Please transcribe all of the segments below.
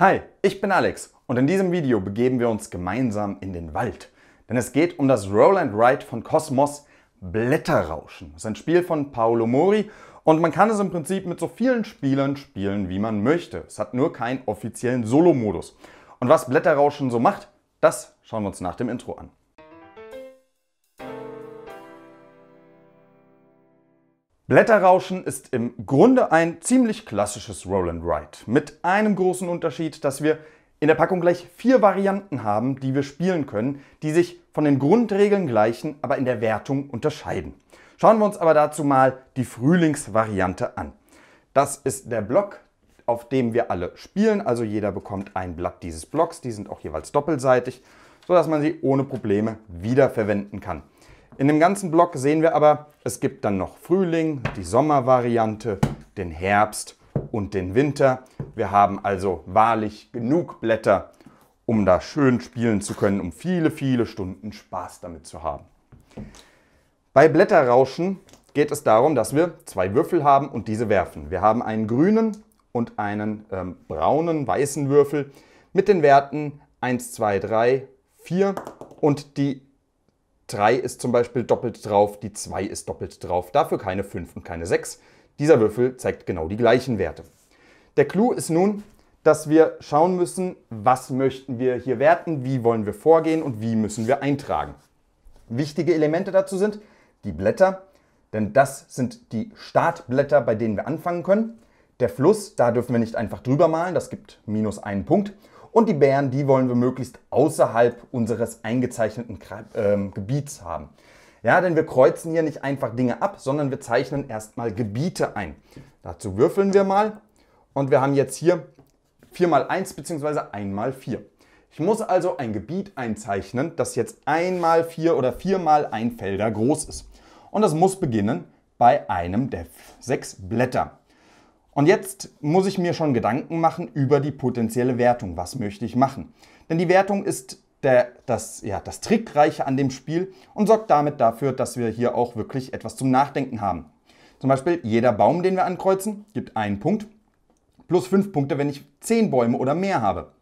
Hi, ich bin Alex und in diesem Video begeben wir uns gemeinsam in den Wald. Denn es geht um das Roll and Ride von Cosmos Blätterrauschen. Das ist ein Spiel von Paolo Mori und man kann es im Prinzip mit so vielen Spielern spielen, wie man möchte. Es hat nur keinen offiziellen Solo-Modus. Und was Blätterrauschen so macht, das schauen wir uns nach dem Intro an. Blätterrauschen ist im Grunde ein ziemlich klassisches Roll and Mit einem großen Unterschied, dass wir in der Packung gleich vier Varianten haben, die wir spielen können, die sich von den Grundregeln gleichen, aber in der Wertung unterscheiden. Schauen wir uns aber dazu mal die Frühlingsvariante an. Das ist der Block, auf dem wir alle spielen, also jeder bekommt ein Blatt dieses Blocks, die sind auch jeweils doppelseitig, sodass man sie ohne Probleme wiederverwenden kann. In dem ganzen Block sehen wir aber, es gibt dann noch Frühling, die Sommervariante, den Herbst und den Winter. Wir haben also wahrlich genug Blätter, um da schön spielen zu können, um viele, viele Stunden Spaß damit zu haben. Bei Blätterrauschen geht es darum, dass wir zwei Würfel haben und diese werfen. Wir haben einen grünen und einen ähm, braunen, weißen Würfel mit den Werten 1, 2, 3, 4 und die 3 ist zum Beispiel doppelt drauf, die 2 ist doppelt drauf, dafür keine 5 und keine 6. Dieser Würfel zeigt genau die gleichen Werte. Der Clou ist nun, dass wir schauen müssen, was möchten wir hier werten, wie wollen wir vorgehen und wie müssen wir eintragen. Wichtige Elemente dazu sind die Blätter, denn das sind die Startblätter, bei denen wir anfangen können. Der Fluss, da dürfen wir nicht einfach drüber malen, das gibt minus einen Punkt. Und die Bären, die wollen wir möglichst außerhalb unseres eingezeichneten ähm, Gebiets haben. Ja, denn wir kreuzen hier nicht einfach Dinge ab, sondern wir zeichnen erstmal Gebiete ein. Dazu würfeln wir mal und wir haben jetzt hier 4 mal 1 bzw. 1 mal 4. Ich muss also ein Gebiet einzeichnen, das jetzt 1 mal 4 oder 4 mal 1 Felder groß ist. Und das muss beginnen bei einem der sechs Blätter. Und jetzt muss ich mir schon Gedanken machen über die potenzielle Wertung. Was möchte ich machen? Denn die Wertung ist der, das, ja, das Trickreiche an dem Spiel und sorgt damit dafür, dass wir hier auch wirklich etwas zum Nachdenken haben. Zum Beispiel jeder Baum, den wir ankreuzen, gibt einen Punkt, plus fünf Punkte, wenn ich zehn Bäume oder mehr habe.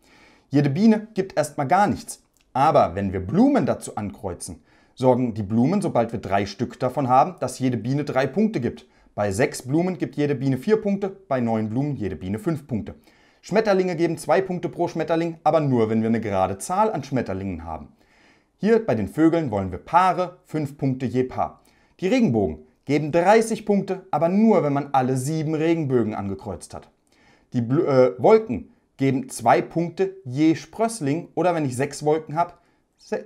Jede Biene gibt erstmal gar nichts. Aber wenn wir Blumen dazu ankreuzen, sorgen die Blumen, sobald wir drei Stück davon haben, dass jede Biene drei Punkte gibt. Bei sechs Blumen gibt jede Biene vier Punkte, bei neun Blumen jede Biene fünf Punkte. Schmetterlinge geben zwei Punkte pro Schmetterling, aber nur, wenn wir eine gerade Zahl an Schmetterlingen haben. Hier bei den Vögeln wollen wir Paare, fünf Punkte je Paar. Die Regenbogen geben 30 Punkte, aber nur, wenn man alle sieben Regenbögen angekreuzt hat. Die Bl äh, Wolken geben zwei Punkte je Sprössling oder wenn ich sechs Wolken habe,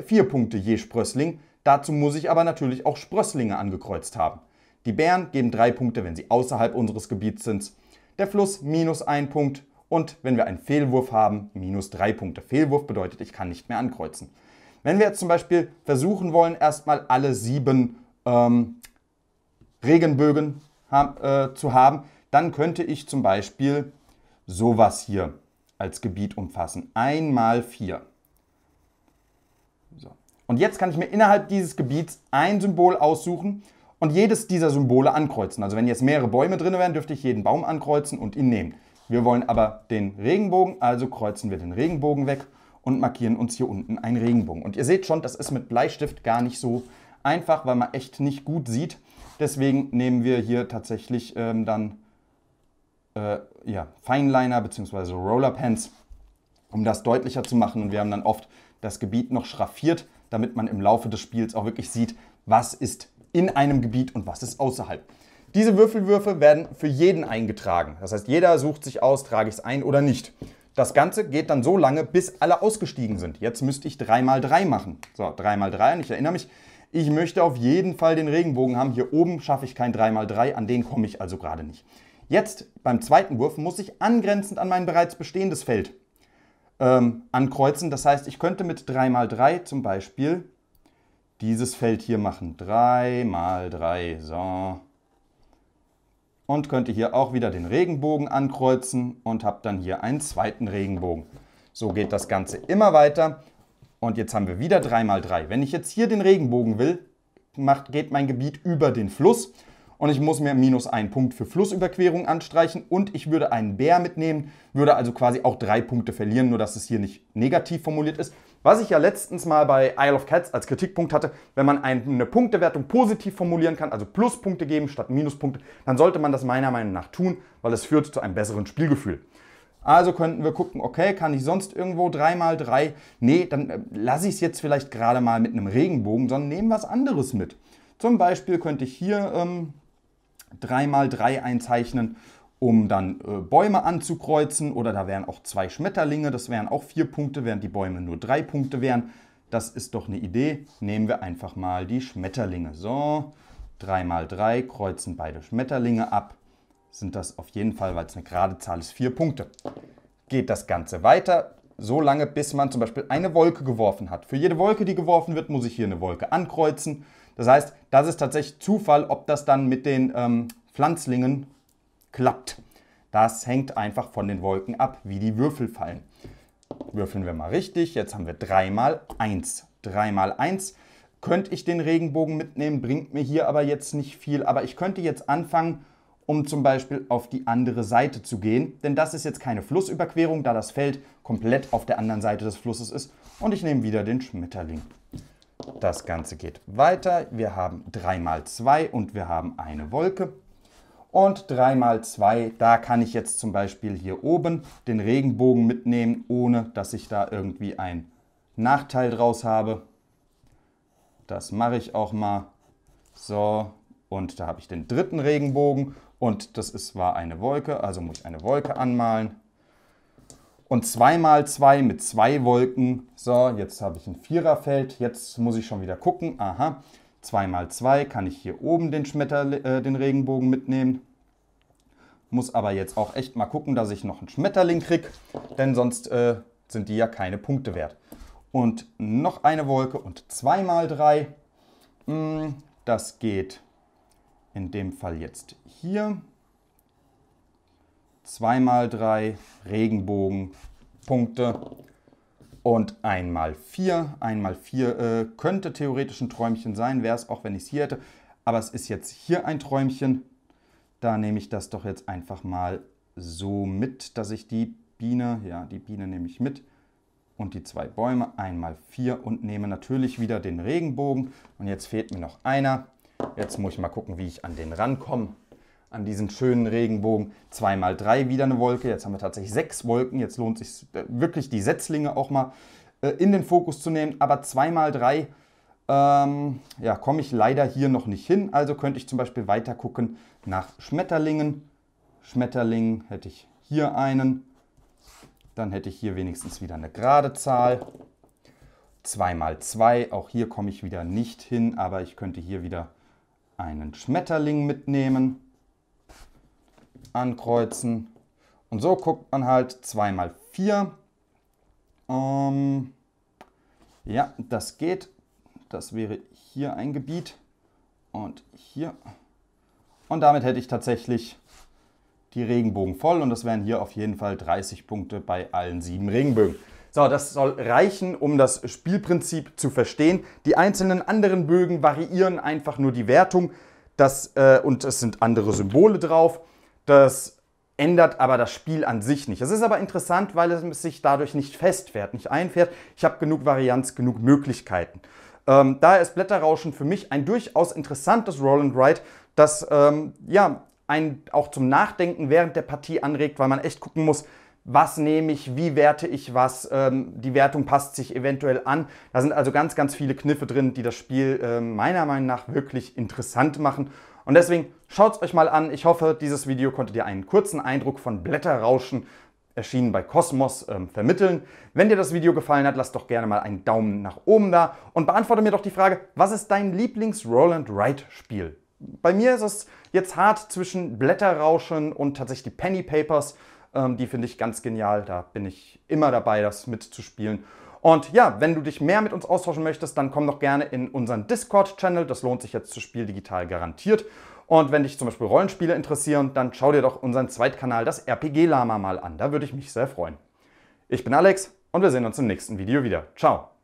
vier Punkte je Sprössling. Dazu muss ich aber natürlich auch Sprösslinge angekreuzt haben. Die Bären geben drei Punkte, wenn sie außerhalb unseres Gebiets sind. Der Fluss minus ein Punkt und wenn wir einen Fehlwurf haben, minus drei Punkte. Fehlwurf bedeutet, ich kann nicht mehr ankreuzen. Wenn wir jetzt zum Beispiel versuchen wollen, erstmal alle sieben ähm, Regenbögen ha äh, zu haben, dann könnte ich zum Beispiel sowas hier als Gebiet umfassen. Einmal vier. So. Und jetzt kann ich mir innerhalb dieses Gebiets ein Symbol aussuchen und jedes dieser Symbole ankreuzen. Also wenn jetzt mehrere Bäume drin wären, dürfte ich jeden Baum ankreuzen und ihn nehmen. Wir wollen aber den Regenbogen, also kreuzen wir den Regenbogen weg und markieren uns hier unten einen Regenbogen. Und ihr seht schon, das ist mit Bleistift gar nicht so einfach, weil man echt nicht gut sieht. Deswegen nehmen wir hier tatsächlich ähm, dann äh, ja, Fineliner bzw. Rollerpens, um das deutlicher zu machen. Und wir haben dann oft das Gebiet noch schraffiert, damit man im Laufe des Spiels auch wirklich sieht, was ist in einem Gebiet und was ist außerhalb. Diese Würfelwürfe werden für jeden eingetragen. Das heißt, jeder sucht sich aus, trage ich es ein oder nicht. Das Ganze geht dann so lange, bis alle ausgestiegen sind. Jetzt müsste ich 3x3 machen. So, 3x3 und ich erinnere mich, ich möchte auf jeden Fall den Regenbogen haben. Hier oben schaffe ich kein 3x3, an den komme ich also gerade nicht. Jetzt beim zweiten Wurf muss ich angrenzend an mein bereits bestehendes Feld ähm, ankreuzen. Das heißt, ich könnte mit 3x3 zum Beispiel dieses Feld hier machen. 3 mal 3, so. Und könnte hier auch wieder den Regenbogen ankreuzen und habe dann hier einen zweiten Regenbogen. So geht das Ganze immer weiter. Und jetzt haben wir wieder 3 mal 3. Wenn ich jetzt hier den Regenbogen will, macht, geht mein Gebiet über den Fluss. Und ich muss mir minus einen Punkt für Flussüberquerung anstreichen. Und ich würde einen Bär mitnehmen, würde also quasi auch drei Punkte verlieren, nur dass es hier nicht negativ formuliert ist. Was ich ja letztens mal bei Isle of Cats als Kritikpunkt hatte, wenn man eine Punktewertung positiv formulieren kann, also Pluspunkte geben statt Minuspunkte, dann sollte man das meiner Meinung nach tun, weil es führt zu einem besseren Spielgefühl. Also könnten wir gucken, okay, kann ich sonst irgendwo 3 mal 3? Nee, dann äh, lasse ich es jetzt vielleicht gerade mal mit einem Regenbogen, sondern nehme was anderes mit. Zum Beispiel könnte ich hier ähm, 3 mal 3 einzeichnen um dann äh, Bäume anzukreuzen oder da wären auch zwei Schmetterlinge, das wären auch vier Punkte, während die Bäume nur drei Punkte wären. Das ist doch eine Idee. Nehmen wir einfach mal die Schmetterlinge. So, 3 mal 3 kreuzen beide Schmetterlinge ab. Sind das auf jeden Fall, weil es eine gerade Zahl ist, vier Punkte. Geht das Ganze weiter, so lange, bis man zum Beispiel eine Wolke geworfen hat. Für jede Wolke, die geworfen wird, muss ich hier eine Wolke ankreuzen. Das heißt, das ist tatsächlich Zufall, ob das dann mit den ähm, Pflanzlingen klappt. Das hängt einfach von den Wolken ab, wie die Würfel fallen. Würfeln wir mal richtig. Jetzt haben wir 3 mal 1. 3 mal 1. Könnte ich den Regenbogen mitnehmen, bringt mir hier aber jetzt nicht viel. Aber ich könnte jetzt anfangen, um zum Beispiel auf die andere Seite zu gehen. Denn das ist jetzt keine Flussüberquerung, da das Feld komplett auf der anderen Seite des Flusses ist. Und ich nehme wieder den Schmetterling. Das Ganze geht weiter. Wir haben 3 mal 2 und wir haben eine Wolke und 3 mal 2, da kann ich jetzt zum Beispiel hier oben den Regenbogen mitnehmen, ohne dass ich da irgendwie einen Nachteil draus habe. Das mache ich auch mal. So, und da habe ich den dritten Regenbogen und das ist, war eine Wolke, also muss ich eine Wolke anmalen. Und 2 mal 2 mit zwei Wolken. So, jetzt habe ich ein Viererfeld. Jetzt muss ich schon wieder gucken. Aha, 2 mal 2 kann ich hier oben den, Schmetterli äh, den Regenbogen mitnehmen. Muss aber jetzt auch echt mal gucken, dass ich noch einen Schmetterling kriege, denn sonst äh, sind die ja keine Punkte wert. Und noch eine Wolke und 2 mal 3. Mm, das geht in dem Fall jetzt hier. 2 mal 3 Regenbogen, Punkte und einmal 4. Einmal 4 äh, könnte theoretisch ein Träumchen sein, wäre es auch, wenn ich es hier hätte. Aber es ist jetzt hier ein Träumchen. Da nehme ich das doch jetzt einfach mal so mit, dass ich die Biene, ja, die Biene nehme ich mit und die zwei Bäume, einmal 4 und nehme natürlich wieder den Regenbogen. Und jetzt fehlt mir noch einer. Jetzt muss ich mal gucken, wie ich an den rankomme an diesen schönen Regenbogen. 2 x 3 wieder eine Wolke. Jetzt haben wir tatsächlich sechs Wolken. Jetzt lohnt sich äh, wirklich die Setzlinge auch mal äh, in den Fokus zu nehmen. Aber 2 x 3 ähm, ja, komme ich leider hier noch nicht hin. Also könnte ich zum Beispiel weiter gucken nach Schmetterlingen. Schmetterlingen hätte ich hier einen. Dann hätte ich hier wenigstens wieder eine gerade Zahl. 2 mal 2, auch hier komme ich wieder nicht hin, aber ich könnte hier wieder einen Schmetterling mitnehmen ankreuzen. Und so guckt man halt 2 mal 4. Ähm, ja, das geht. Das wäre hier ein Gebiet und hier. Und damit hätte ich tatsächlich die Regenbogen voll und das wären hier auf jeden Fall 30 Punkte bei allen sieben Regenbögen. So, das soll reichen, um das Spielprinzip zu verstehen. Die einzelnen anderen Bögen variieren einfach nur die Wertung das, äh, und es sind andere Symbole drauf. Das ändert aber das Spiel an sich nicht. Es ist aber interessant, weil es sich dadurch nicht festfährt, nicht einfährt. Ich habe genug Varianz, genug Möglichkeiten. Ähm, daher ist Blätterrauschen für mich ein durchaus interessantes Roll and Ride, das ähm, ja, einen auch zum Nachdenken während der Partie anregt, weil man echt gucken muss, was nehme ich, wie werte ich was, ähm, die Wertung passt sich eventuell an. Da sind also ganz, ganz viele Kniffe drin, die das Spiel äh, meiner Meinung nach wirklich interessant machen und deswegen schaut es euch mal an. Ich hoffe, dieses Video konnte dir einen kurzen Eindruck von Blätterrauschen erschienen bei Cosmos ähm, vermitteln. Wenn dir das Video gefallen hat, lass doch gerne mal einen Daumen nach oben da und beantworte mir doch die Frage, was ist dein lieblings roland wright spiel Bei mir ist es jetzt hart zwischen Blätterrauschen und tatsächlich die Penny Papers. Ähm, die finde ich ganz genial. Da bin ich immer dabei, das mitzuspielen. Und ja, wenn du dich mehr mit uns austauschen möchtest, dann komm doch gerne in unseren Discord-Channel. Das lohnt sich jetzt zu Spiel Digital garantiert. Und wenn dich zum Beispiel Rollenspiele interessieren, dann schau dir doch unseren Zweitkanal, das RPG-Lama, mal an. Da würde ich mich sehr freuen. Ich bin Alex und wir sehen uns im nächsten Video wieder. Ciao!